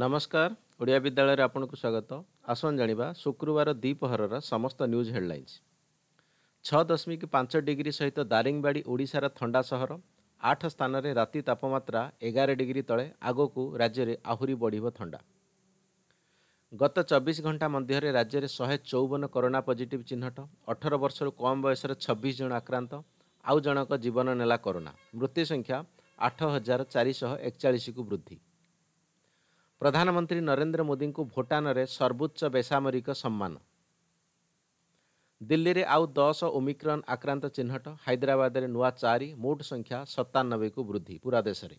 ନମସ୍କାର ଓଡ଼ିଆ ବିଦ୍ୟାଳୟରେ ଆପଣଙ୍କୁ ସ୍ୱାଗତ ଆସନ୍ତୁ ଜାଣିବା ଶୁକ୍ରବାର ଦ୍ୱିପହରର ସମସ୍ତ ନ୍ୟୁଜ୍ ହେଡ଼ଲାଇନ୍ସ ଛଅ ଦଶମିକ ପାଞ୍ଚ ଡିଗ୍ରୀ ସହିତ ଦାରିଙ୍ଗବାଡ଼ି ଓଡ଼ିଶାର ଥଣ୍ଡା ସହର ଆଠ ସ୍ଥାନରେ ରାତି ତାପମାତ୍ରା ଏଗାର ଡିଗ୍ରୀ ତଳେ ଆଗକୁ ରାଜ୍ୟରେ ଆହୁରି ବଢ଼ିବ ଥଣ୍ଡା ଗତ ଚବିଶ ଘଣ୍ଟା ମଧ୍ୟରେ ରାଜ୍ୟରେ ଶହେ ଚଉବନ କରୋନା ପଜିଟିଭ୍ ଚିହ୍ନଟ ଅଠର ବର୍ଷରୁ କମ୍ ବୟସର ଛବିଶ ଜଣ ଆକ୍ରାନ୍ତ ଆଉ ଜଣଙ୍କ ଜୀବନ ନେଲା କରୋନା ମୃତ୍ୟୁ ସଂଖ୍ୟା ଆଠ ହଜାର ଚାରିଶହ ଏକଚାଳିଶକୁ ବୃଦ୍ଧି ପ୍ରଧାନମନ୍ତ୍ରୀ ନରେନ୍ଦ୍ର ମୋଦିଙ୍କୁ ଭୁଟାନରେ ସର୍ବୋଚ୍ଚ ବେସାମରିକ ସମ୍ମାନ ଦିଲ୍ଲୀରେ ଆଉ ଦଶ ଓମିକ୍ରନ୍ ଆକ୍ରାନ୍ତ ଚିହ୍ନଟ ହାଇଦ୍ରାବାଦରେ ନୂଆ ଚାରି ମୋଟ ସଂଖ୍ୟା ସତାନବେକୁ ବୃଦ୍ଧି ପୁରା ଦେଶରେ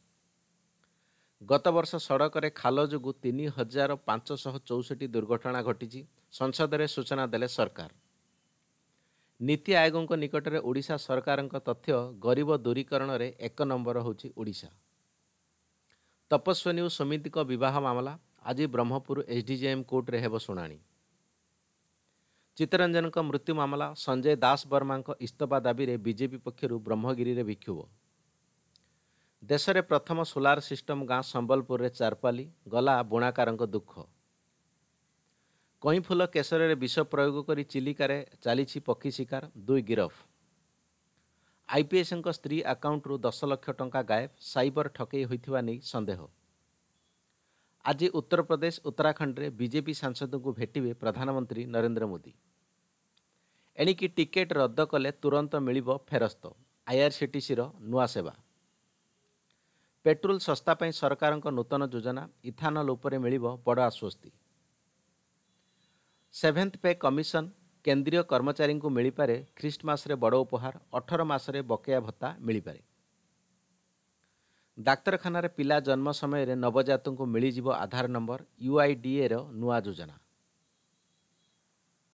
ଗତବର୍ଷ ସଡ଼କରେ ଖାଲ ଯୋଗୁଁ ତିନି ହଜାର ପାଞ୍ଚଶହ ଚଉଷଠି ଦୁର୍ଘଟଣା ଘଟିଛି ସଂସଦରେ ସୂଚନା ଦେଲେ ସରକାର ନୀତି ଆୟୋଗଙ୍କ ନିକଟରେ ଓଡ଼ିଶା ସରକାରଙ୍କ ତଥ୍ୟ ଗରିବ ଦୂରୀକରଣରେ ଏକ ନମ୍ବର ହେଉଛି ଓଡ଼ିଶା ତପସ୍ୱିନୀ ଓ ସମିତିଙ୍କ ବିବାହ ମାମଲା ଆଜି ବ୍ରହ୍ମପୁର ଏସ୍ ଡି ଜି କୋର୍ଟରେ ହେବ ଶୁଣାଣି ଚିତ୍ତରଞ୍ଜନଙ୍କ ମୃତ୍ୟୁ ମାମଲା ସଞ୍ଜୟ ଦାସ ବର୍ମାଙ୍କ ଇସ୍ତଫା ଦାବିରେ ବିଜେପି ପକ୍ଷରୁ ବ୍ରହ୍ମଗିରିରେ ବିକ୍ଷୋଭ ଦେଶରେ ପ୍ରଥମ ସୋଲାର ସିଷ୍ଟମ ଗାଁ ସମ୍ବଲପୁରରେ ଚାରପାଲି ଗଲା ବୁଣାକାରଙ୍କ ଦୁଃଖ କଇଁଫୁଲ କେଶରରେ ବିଷ ପ୍ରୟୋଗ କରି ଚିଲିକାରେ ଚାଲିଛି ପକ୍ଷୀ ଶିକାର ଦୁଇ ଗିରଫ ଆଇପିଏସ୍ଙ୍କ ସ୍ତ୍ରୀ ଆକାଉଣ୍ଟରୁ ଦଶ ଲକ୍ଷ ଟଙ୍କା ଗାଏବ ସାଇବର ଠକେଇ ହୋଇଥିବା ନେଇ ସନ୍ଦେହ ଆଜି ଉତ୍ତରପ୍ରଦେଶ ଉତ୍ତରାଖଣ୍ଡରେ ବିଜେପି ସାଂସଦଙ୍କୁ ଭେଟିବେ ପ୍ରଧାନମନ୍ତ୍ରୀ ନରେନ୍ଦ୍ର ମୋଦି ଏଣିକି ଟିକେଟ୍ ରଦ୍ଦ କଲେ ତୁରନ୍ତ ମିଳିବ ଫେରସ୍ତ ଆଇଆର୍ସିଟିସିର ନୂଆ ସେବା ପେଟ୍ରୋଲ ଶସ୍ତା ପାଇଁ ସରକାରଙ୍କ ନୂତନ ଯୋଜନା ଇଥାନଲ୍ ଉପରେ ମିଳିବ ବଡ଼ ଆଶ୍ୱସ୍ତି ସେଭେନ୍ଥ ପେ କମିଶନ କେନ୍ଦ୍ରୀୟ କର୍ମଚାରୀଙ୍କୁ ମିଳିପାରେ ଖ୍ରୀଷ୍ଟମାସରେ ବଡ଼ ଉପହାର ଅଠର ମାସରେ ବକେୟା ଭତ୍ତା ମିଳିପାରେ ଡାକ୍ତରଖାନାରେ ପିଲା ଜନ୍ମ ସମୟରେ ନବଜାତଙ୍କୁ ମିଳିଯିବ ଆଧାର ନମ୍ବର ୟୁଆଇଡିଏର ନୂଆ ଯୋଜନା